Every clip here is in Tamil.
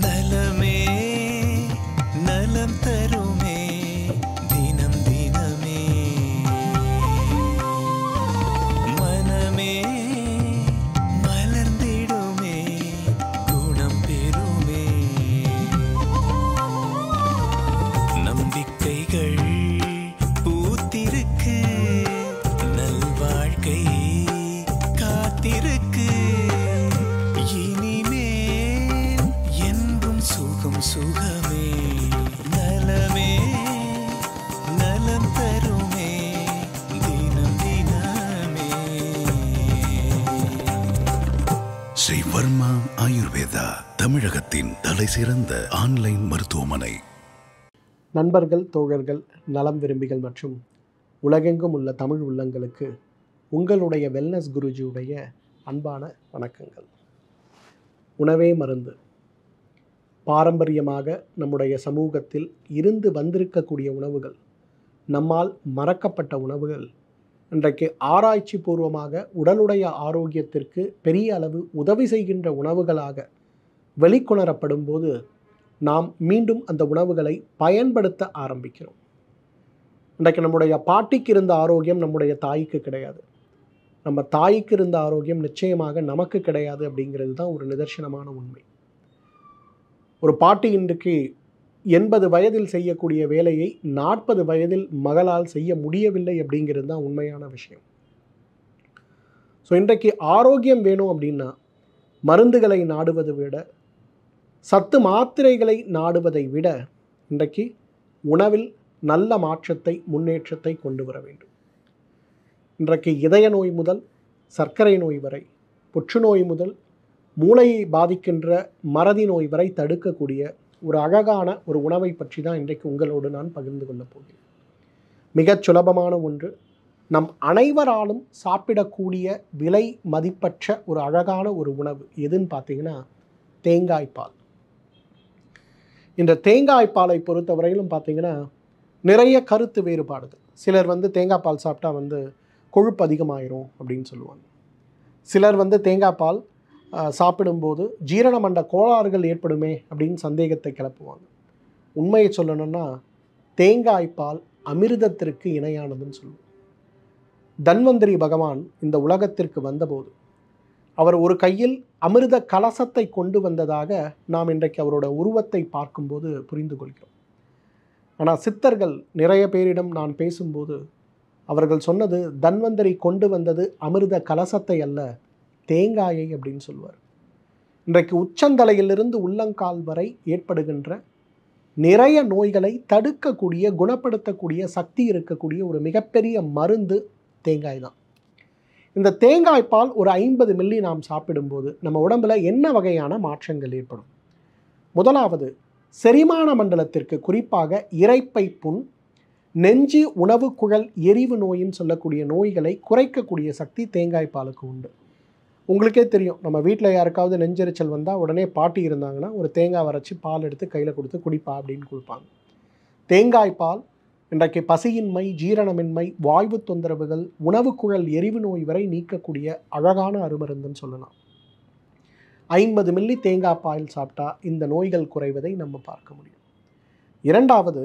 நலமே நலம் தருமே தினம் தினமே மனமே மலர்ந்திடுமே குணம் பெறுமே நம்பிக்கைகள் பூத்திருக்கு கர்மா ஆயுர்வேதா தமிழகத்தின் தலை சிறந்த ஆன்லைன் மருத்துவமனை நண்பர்கள் தோழர்கள் நலம் விரும்பிகள் மற்றும் உலகெங்கும் உள்ள தமிழ் உள்ளங்களுக்கு உங்களுடைய வெல்னஸ் குருஜியுடைய அன்பான வணக்கங்கள் உணவே மருந்து பாரம்பரியமாக நம்முடைய சமூகத்தில் இருந்து வந்திருக்கக்கூடிய உணவுகள் நம்மால் மறக்கப்பட்ட உணவுகள் இன்றைக்கு ஆராய்ச்சி பூர்வமாக உடலுடைய ஆரோக்கியத்திற்கு பெரிய அளவு உதவி செய்கின்ற உணவுகளாக வெளிக்கொணரப்படும் போது நாம் மீண்டும் அந்த உணவுகளை பயன்படுத்த ஆரம்பிக்கிறோம் இன்றைக்கு நம்முடைய பாட்டிக்கு இருந்த ஆரோக்கியம் நம்முடைய தாய்க்கு கிடையாது நம்ம தாய்க்கு இருந்த ஆரோக்கியம் நிச்சயமாக நமக்கு கிடையாது அப்படிங்கிறது தான் ஒரு நிதர்சனமான உண்மை ஒரு பாட்டி இன்றைக்கு எண்பது வயதில் செய்யக்கூடிய வேலையை நாற்பது வயதில் மகளால் செய்ய முடியவில்லை அப்படிங்கிறது தான் உண்மையான விஷயம் ஸோ இன்றைக்கு ஆரோக்கியம் வேணும் அப்படின்னா மருந்துகளை நாடுவதை விட சத்து மாத்திரைகளை நாடுவதை விட இன்றைக்கு உணவில் நல்ல மாற்றத்தை முன்னேற்றத்தை கொண்டு வர வேண்டும் இன்றைக்கு இதய நோய் முதல் சர்க்கரை நோய் வரை புற்றுநோய் முதல் மூளையை பாதிக்கின்ற மறதி நோய் வரை தடுக்கக்கூடிய ஒரு அழகான ஒரு உணவை பற்றி தான் இன்றைக்கு உங்களோடு நான் பகிர்ந்து கொள்ளப் போகிறேன் மிகச் சுலபமான ஒன்று நம் அனைவராலும் சாப்பிடக்கூடிய விலை மதிப்பற்ற ஒரு அழகான ஒரு உணவு எதுன்னு பார்த்தீங்கன்னா தேங்காய்ப்பால் இந்த தேங்காய்ப்பாலை பொறுத்தவரையிலும் பார்த்தீங்கன்னா நிறைய கருத்து வேறுபாடுகள் சிலர் வந்து தேங்காய் பால் சாப்பிட்டா வந்து கொழுப்பு அதிகமாயிரும் அப்படின்னு சொல்லுவாங்க சிலர் வந்து தேங்காய் பால் சாப்பிடும்போது ஜீரண மண்ட கோளாறுகள் ஏற்படுமே அப்படின்னு சந்தேகத்தை கிளப்புவாங்க உண்மையை சொல்லணும்னா தேங்காய் பால் அமிர்தத்திற்கு இணையானதுன்னு சொல்லுவோம் தன்வந்திரி பகவான் இந்த உலகத்திற்கு வந்தபோது அவர் ஒரு கையில் அமிர்த கலசத்தை கொண்டு வந்ததாக நாம் இன்றைக்கு அவரோட உருவத்தை பார்க்கும்போது புரிந்து கொள்கிறோம் ஆனால் சித்தர்கள் நிறைய பேரிடம் நான் பேசும்போது அவர்கள் சொன்னது தன்வந்தரி கொண்டு வந்தது அமிர்த கலசத்தை அல்ல தேங்காயை அப்படின்னு சொல்லுவார் இன்றைக்கு உச்சந்தலையிலிருந்து உள்ளங்கால் வரை ஏற்படுகின்ற நிறைய நோய்களை தடுக்கக்கூடிய குணப்படுத்தக்கூடிய சக்தி இருக்கக்கூடிய ஒரு மிகப்பெரிய மருந்து தேங்காய் தான் இந்த தேங்காய் பால் ஒரு ஐம்பது மில்லி நாம் சாப்பிடும்போது நம்ம உடம்பில் என்ன வகையான மாற்றங்கள் ஏற்படும் முதலாவது செரிமான மண்டலத்திற்கு குறிப்பாக இறைப்பை புண் நெஞ்சு உணவு குழல் எரிவு நோயின்னு சொல்லக்கூடிய நோய்களை குறைக்கக்கூடிய சக்தி தேங்காய் பாலுக்கு உண்டு உங்களுக்கே தெரியும் நம்ம வீட்டில் யாருக்காவது நெஞ்செரிச்சல் வந்தால் உடனே பாட்டி இருந்தாங்கன்னா ஒரு தேங்காய் வரைச்சி பால் எடுத்து கையில் கொடுத்து குடிப்பா அப்படின்னு கொடுப்பாங்க தேங்காய் பால் இன்றைக்கு பசியின்மை ஜீரணமின்மை வாய்வு தொந்தரவுகள் உணவு குழல் எரிவு நோய் வரை நீக்கக்கூடிய அழகான அருமருந்துன்னு சொல்லலாம் ஐம்பது மில்லி தேங்காய் பால் சாப்பிட்டா இந்த நோய்கள் குறைவதை நம்ம பார்க்க முடியும் இரண்டாவது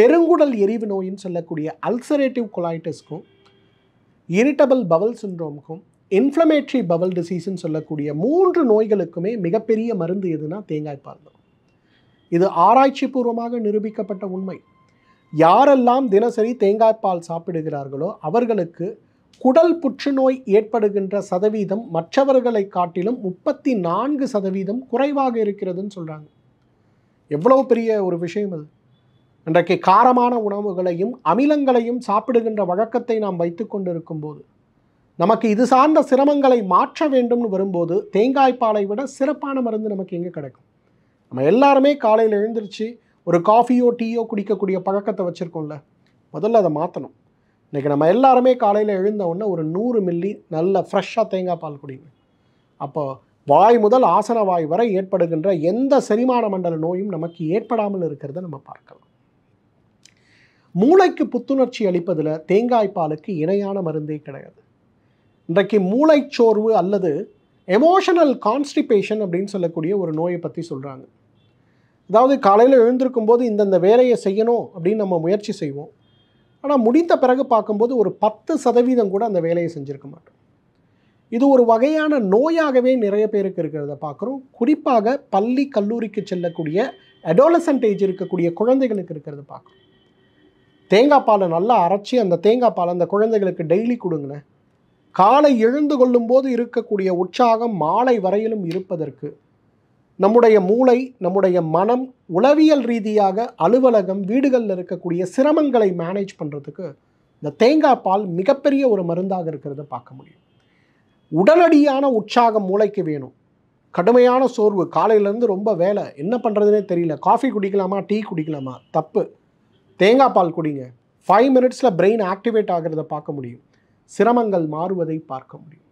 பெருங்குடல் எரிவு நோயின்னு சொல்லக்கூடிய அல்சரேட்டிவ் கொலாய்டிஸ்க்கும் இரிட்டபிள் பவல் சின்ரோமுக்கும் இன்ஃப்ளமேட்ரி பவல் டிசீஸ்ன்னு சொல்லக்கூடிய மூன்று நோய்களுக்குமே மிகப்பெரிய மருந்து எதுனா தேங்காய் பால் தான் இது ஆராய்ச்சி பூர்வமாக நிரூபிக்கப்பட்ட உண்மை யாரெல்லாம் தினசரி தேங்காய் பால் சாப்பிடுகிறார்களோ அவர்களுக்கு குடல் புற்றுநோய் ஏற்படுகின்ற சதவீதம் மற்றவர்களை காட்டிலும் முப்பத்தி நான்கு சதவீதம் குறைவாக இருக்கிறதுன்னு சொல்கிறாங்க எவ்வளோ பெரிய ஒரு விஷயம் அது இன்றைக்கு காரமான உணவுகளையும் அமிலங்களையும் சாப்பிடுகின்ற வழக்கத்தை நாம் வைத்து கொண்டிருக்கும் போது நமக்கு இது சார்ந்த சிரமங்களை மாற்ற வேண்டும்னு வரும்போது தேங்காய் பாலை விட சிறப்பான மருந்து நமக்கு எங்கே கிடைக்கும் நம்ம எல்லாருமே காலையில் எழுந்திரிச்சு ஒரு காஃபியோ டீயோ குடிக்கக்கூடிய பழக்கத்தை வச்சுருக்கோம்ல முதல்ல அதை மாற்றணும் இன்றைக்கி நம்ம எல்லாருமே காலையில் எழுந்த உடனே ஒரு நூறு மில்லி நல்ல ஃப்ரெஷ்ஷாக தேங்காய் பால் குடிங்க அப்போ வாய் முதல் ஆசன வாய் வரை ஏற்படுகின்ற எந்த செரிமான மண்டல நோயும் நமக்கு ஏற்படாமல் இருக்கிறத நம்ம பார்க்கலாம் மூளைக்கு புத்துணர்ச்சி அளிப்பதில் தேங்காய் பாலுக்கு இணையான மருந்தே கிடையாது இன்றைக்கு மூளைச்சோர்வு அல்லது எமோஷனல் கான்ஸ்டிபேஷன் அப்படின்னு சொல்லக்கூடிய ஒரு நோயை பற்றி சொல்கிறாங்க அதாவது காலையில் எழுந்திருக்கும் போது இந்தந்த வேலையை செய்யணும் அப்படின்னு நம்ம முயற்சி செய்வோம் ஆனால் முடிந்த பிறகு பார்க்கும்போது ஒரு பத்து சதவீதம் கூட அந்த வேலையை செஞ்சுருக்க மாட்டோம் இது ஒரு வகையான நோயாகவே நிறைய பேருக்கு இருக்கிறத பார்க்குறோம் குறிப்பாக பள்ளி கல்லூரிக்கு செல்லக்கூடிய அடோலசன்ட் ஏஜ் இருக்கக்கூடிய குழந்தைகளுக்கு இருக்கிறத பார்க்குறோம் தேங்காய் பாலை நல்லா அரைச்சி அந்த தேங்காய் பாலை அந்த குழந்தைகளுக்கு டெய்லி கொடுங்களேன் காலை எழுந்து கொள்ளும் போது இருக்கக்கூடிய உற்சாகம் மாலை வரையிலும் இருப்பதற்கு நம்முடைய மூளை நம்முடைய மனம் உளவியல் ரீதியாக அலுவலகம் வீடுகளில் இருக்கக்கூடிய சிரமங்களை மேனேஜ் பண்ணுறதுக்கு இந்த தேங்காய் பால் மிகப்பெரிய ஒரு மருந்தாக இருக்கிறத பார்க்க முடியும் உடனடியான உற்சாகம் மூளைக்கு வேணும் கடுமையான சோர்வு காலையிலேருந்து ரொம்ப வேலை என்ன பண்ணுறதுனே தெரியல காஃபி குடிக்கலாமா டீ குடிக்கலாமா தப்பு தேங்காய் பால் குடிங்க ஃபைவ் மினிட்ஸில் பிரெயின் ஆக்டிவேட் ஆகிறத பார்க்க முடியும் சிரமங்கள் மாறுவதை பார்க்க முடியும்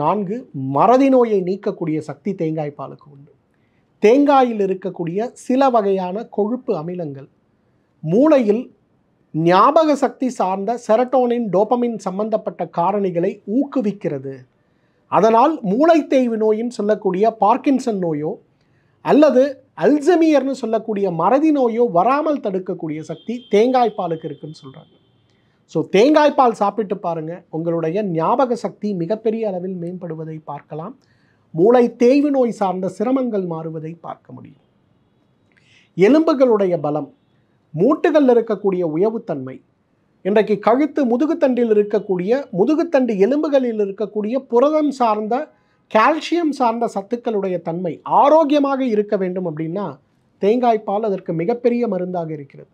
நான்கு மறதி நோயை நீக்கக்கூடிய சக்தி தேங்காய் பாலுக்கு உண்டு தேங்காயில் இருக்கக்கூடிய சில வகையான கொழுப்பு அமிலங்கள் மூளையில் ஞாபக சக்தி சார்ந்த செரட்டோனின் டோபமின் சம்பந்தப்பட்ட காரணிகளை ஊக்குவிக்கிறது அதனால் மூளை தேய்வு நோயின் சொல்லக்கூடிய பார்க்கின்சன் நோயோ அல்லது அல்சமியர்னு சொல்லக்கூடிய மறதி நோயோ வராமல் தடுக்கக்கூடிய சக்தி தேங்காய் பாலுக்கு இருக்குன்னு சொல்கிறாங்க ஸோ தேங்காய்ப்பால் சாப்பிட்டு பாருங்கள் உங்களுடைய ஞாபக சக்தி மிகப்பெரிய அளவில் மேம்படுவதை பார்க்கலாம் மூளை தேய்வு நோய் சார்ந்த சிரமங்கள் மாறுவதை பார்க்க முடியும் எலும்புகளுடைய பலம் மூட்டுகளில் இருக்கக்கூடிய உயவுத்தன்மை இன்றைக்கு கழுத்து முதுகுத்தண்டில் இருக்கக்கூடிய முதுகுத்தண்டு எலும்புகளில் இருக்கக்கூடிய புரதம் சார்ந்த கால்சியம் சார்ந்த சத்துக்களுடைய தன்மை ஆரோக்கியமாக இருக்க வேண்டும் அப்படின்னா தேங்காய்ப்பால் அதற்கு மிகப்பெரிய மருந்தாக இருக்கிறது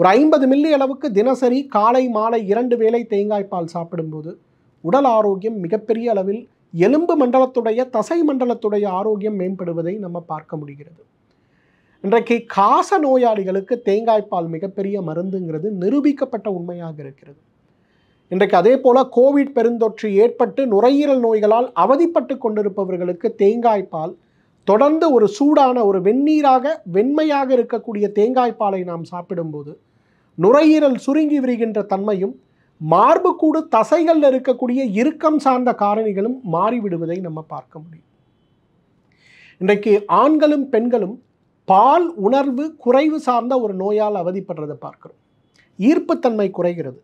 ஒரு ஐம்பது மில்லி அளவுக்கு தினசரி காலை மாலை இரண்டு வேளை தேங்காய் பால் சாப்பிடும்போது உடல் ஆரோக்கியம் மிகப்பெரிய அளவில் எலும்பு மண்டலத்துடைய தசை மண்டலத்துடைய ஆரோக்கியம் மேம்படுவதை நம்ம பார்க்க முடிகிறது இன்றைக்கு காச நோயாளிகளுக்கு தேங்காய்ப்பால் மிகப்பெரிய மருந்துங்கிறது நிரூபிக்கப்பட்ட உண்மையாக இருக்கிறது இன்றைக்கு அதே போல் கோவிட் பெருந்தொற்று ஏற்பட்டு நுரையீரல் நோய்களால் அவதிப்பட்டு கொண்டிருப்பவர்களுக்கு தேங்காய்ப்பால் தொடர்ந்து ஒரு சூடான ஒரு வெந்நீராக வெண்மையாக இருக்கக்கூடிய தேங்காய் பாலை நாம் சாப்பிடும்போது நுரையீரல் சுருங்கி விரிகின்ற தன்மையும் மார்புக்கூடு தசைகளில் இருக்கக்கூடிய இறுக்கம் சார்ந்த காரணிகளும் மாறிவிடுவதை நம்ம பார்க்க முடியும் இன்றைக்கு ஆண்களும் பெண்களும் பால் உணர்வு குறைவு சார்ந்த ஒரு நோயால் அவதிப்படுறதை பார்க்குறோம் ஈர்ப்புத்தன்மை குறைகிறது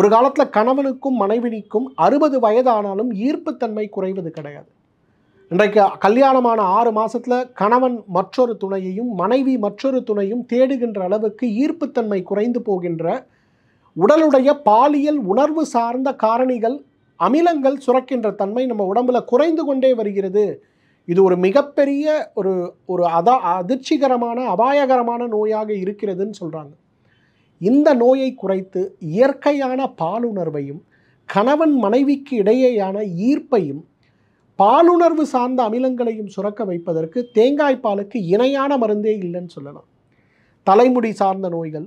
ஒரு காலத்தில் கணவனுக்கும் மனைவினிக்கும் அறுபது வயதானாலும் ஈர்ப்புத்தன்மை குறைவது கிடையாது இன்றைக்கு கல்யாணமான ஆறு மாதத்தில் கணவன் மற்றொரு துணையையும் மனைவி மற்றொரு துணையும் தேடுகின்ற அளவுக்கு ஈர்ப்புத்தன்மை குறைந்து போகின்ற உடலுடைய பாலியல் உணர்வு சார்ந்த காரணிகள் அமிலங்கள் சுரக்கின்ற தன்மை நம்ம உடம்புல குறைந்து கொண்டே வருகிறது இது ஒரு மிகப்பெரிய ஒரு ஒரு அதா அதிர்ச்சிகரமான அபாயகரமான நோயாக இருக்கிறதுன்னு சொல்கிறாங்க இந்த நோயை குறைத்து இயற்கையான பாலுணர்வையும் கணவன் மனைவிக்கு இடையேயான ஈர்ப்பையும் பாலுணர்வு சார்ந்த அமிலங்களையும் சுரக்க வைப்பதற்கு தேங்காய் பாலுக்கு இணையான மருந்தே இல்லைன்னு சொல்லலாம் தலைமுடி சார்ந்த நோய்கள்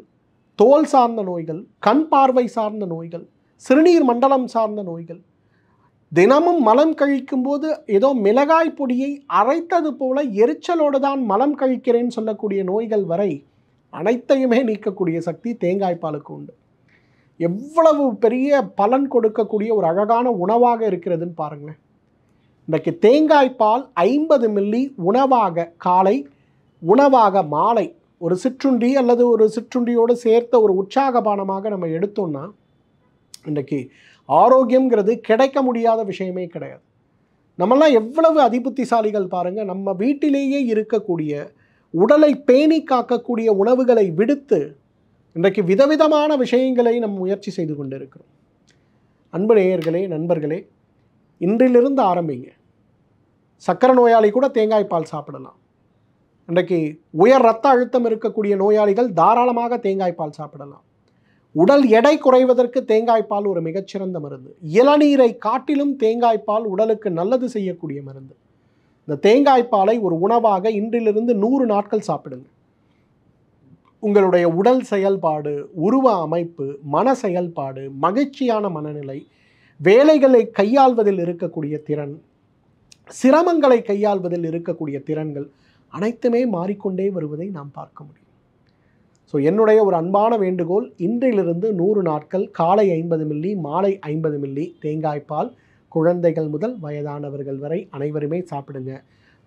தோல் சார்ந்த நோய்கள் கண் பார்வை சார்ந்த நோய்கள் சிறுநீர் மண்டலம் சார்ந்த நோய்கள் தினமும் மலம் கழிக்கும் போது ஏதோ மிளகாய் பொடியை அரைத்தது போல எரிச்சலோடு தான் மலம் கழிக்கிறேன்னு சொல்லக்கூடிய நோய்கள் வரை அனைத்தையுமே நீக்கக்கூடிய சக்தி தேங்காய் பாலுக்கு உண்டு எவ்வளவு பெரிய பலன் கொடுக்கக்கூடிய ஒரு அழகான உணவாக இருக்கிறதுன்னு பாருங்களேன் இன்றைக்கு தேங்காய் பால் ஐம்பது மில்லி உணவாக காலை உணவாக மாலை ஒரு சிற்றுண்டி அல்லது ஒரு சிற்றுண்டியோடு சேர்த்த ஒரு உற்சாக பானமாக நம்ம எடுத்தோம்னா இன்றைக்கி ஆரோக்கியங்கிறது கிடைக்க முடியாத விஷயமே கிடையாது நம்மெல்லாம் எவ்வளவு அதிபுத்திசாலிகள் பாருங்கள் நம்ம வீட்டிலேயே இருக்கக்கூடிய உடலை பேணி காக்கக்கூடிய உணவுகளை விடுத்து இன்றைக்கு விதவிதமான விஷயங்களை நம் முயற்சி செய்து கொண்டிருக்கிறோம் அன்பு நேயர்களே நண்பர்களே இன்றிலிருந்து ஆரம்பிங்க சக்கரை நோயாளி கூட தேங்காய் பால் சாப்பிடலாம் இன்றைக்கு உயர் ரத்த அழுத்தம் இருக்கக்கூடிய நோயாளிகள் தாராளமாக தேங்காய் பால் சாப்பிடலாம் உடல் எடை குறைவதற்கு தேங்காய் பால் ஒரு மிகச்சிறந்த மருந்து இளநீரை காட்டிலும் தேங்காய் பால் உடலுக்கு நல்லது செய்யக்கூடிய மருந்து இந்த தேங்காய் பாலை ஒரு உணவாக இன்றிலிருந்து நூறு நாட்கள் சாப்பிடுங்க உங்களுடைய உடல் செயல்பாடு உருவ அமைப்பு மன செயல்பாடு மகிழ்ச்சியான மனநிலை வேலைகளை கையாள்வதில் இருக்கக்கூடிய திறன் சிரமங்களை கையாள்வதில் இருக்கக்கூடிய திறன்கள் அனைத்துமே மாறிக்கொண்டே வருவதை நாம் பார்க்க முடியும் ஸோ என்னுடைய ஒரு அன்பான வேண்டுகோள் இன்றிலிருந்து நூறு நாட்கள் காலை ஐம்பது மில்லி மாலை ஐம்பது மில்லி தேங்காய்பால் குழந்தைகள் முதல் வயதானவர்கள் வரை அனைவருமே சாப்பிடுங்க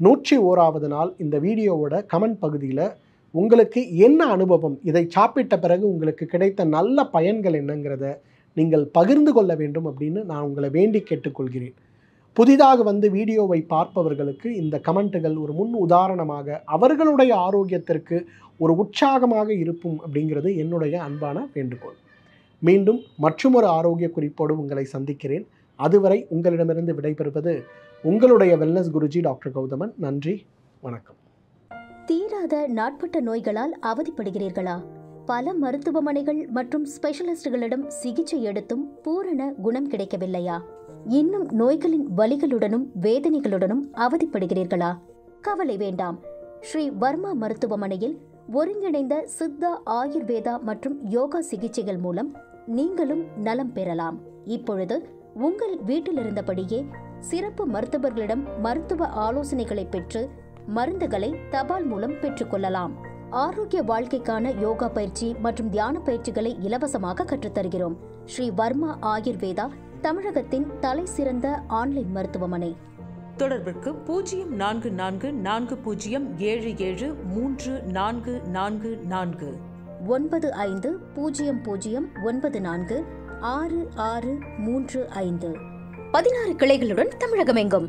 நூற்றி ஓராவது நாள் இந்த வீடியோவோட கமெண்ட் பகுதியில் உங்களுக்கு என்ன அனுபவம் இதை சாப்பிட்ட பிறகு உங்களுக்கு கிடைத்த நல்ல பயன்கள் என்னங்கிறத நீங்கள் பகிர்ந்து கொள்ள வேண்டும் அப்படின்னு நான் உங்களை வேண்டி கேட்டுக்கொள்கிறேன் புதிதாக வந்து வீடியோவை பார்ப்பவர்களுக்கு இந்த கமெண்ட்டுகள் ஒரு முன் உதாரணமாக அவர்களுடைய ஆரோக்கியத்திற்கு ஒரு உற்சாகமாக இருக்கும் அப்படிங்கிறது என்னுடைய அன்பான வேண்டுகோள் மீண்டும் மற்றொரு ஆரோக்கிய குறிப்போடு உங்களை சந்திக்கிறேன் அதுவரை உங்களிடமிருந்து விடைபெறுவது உங்களுடைய வெல்னஸ் குருஜி டாக்டர் கௌதமன் நன்றி வணக்கம் தீராத நாட்பட்ட நோய்களால் அவதிப்படுகிறீர்களா பல மருத்துவமனைகள் மற்றும் ஸ்பெஷலிஸ்டுகளிடம் சிகிச்சை எடுத்தும் பூரண குணம் கிடைக்கவில்லையா இன்னும் நோய்களின் வலிகளுடனும் வேதனைகளுடனும் அவதிப்படுகிறீர்களா கவலை வேண்டாம் ஸ்ரீ வர்மா மருத்துவமனையில் ஒருங்கிணைந்த சித்தா ஆயுர்வேதா மற்றும் யோகா சிகிச்சைகள் மூலம் நீங்களும் நலம் பெறலாம் இப்பொழுது உங்கள் வீட்டிலிருந்தபடியே சிறப்பு மருத்துவர்களிடம் மருத்துவ ஆலோசனைகளை பெற்று மருந்துகளை தபால் மூலம் பெற்றுக்கொள்ளலாம் ஆரோக்கிய வாழ்க்கைக்கான யோகா பயிற்சி மற்றும் தியான பயிற்சிகளை இலவசமாக கற்றுத்தருகிறோம் ஸ்ரீ வர்மா ஆயுர்வேதா தமிழகத்தின் தலை சிறந்த ஆன்லைன் மருத்துவமனை தொடர்பிற்கு பூஜ்ஜியம் நான்கு நான்கு நான்கு பூஜ்ஜியம் ஏழு ஏழு மூன்று நான்கு நான்கு நான்கு ஒன்பது ஐந்து பூஜ்ஜியம் பூஜ்ஜியம் ஒன்பது நான்கு ஆறு ஆறு மூன்று ஐந்து பதினாறு கிளைகளுடன் தமிழகம் எங்கும்